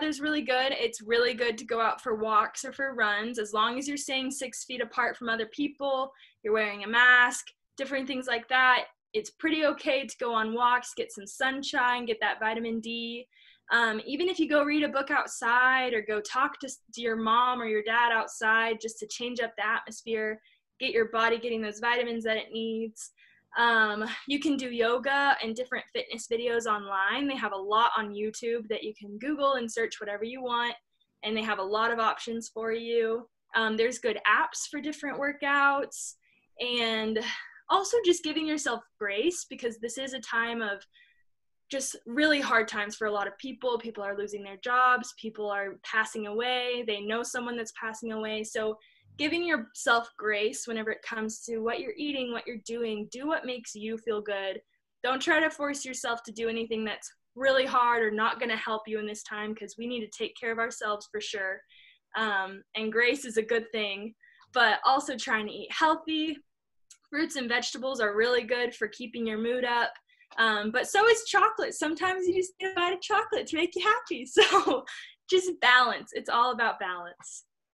weather's really good. It's really good to go out for walks or for runs as long as you're staying six feet apart from other people, you're wearing a mask, different things like that. It's pretty okay to go on walks, get some sunshine, get that vitamin D. Um, even if you go read a book outside or go talk to, to your mom or your dad outside just to change up the atmosphere, get your body getting those vitamins that it needs. Um, you can do yoga and different fitness videos online. They have a lot on YouTube that you can Google and search whatever you want, and they have a lot of options for you. Um, there's good apps for different workouts, and also just giving yourself grace because this is a time of just really hard times for a lot of people. People are losing their jobs, people are passing away, they know someone that's passing away. So giving yourself grace whenever it comes to what you're eating, what you're doing. Do what makes you feel good. Don't try to force yourself to do anything that's really hard or not going to help you in this time because we need to take care of ourselves for sure. Um, and grace is a good thing, but also trying to eat healthy. Fruits and vegetables are really good for keeping your mood up. Um, but so is chocolate. Sometimes you just need a bite of chocolate to make you happy. So just balance. It's all about balance.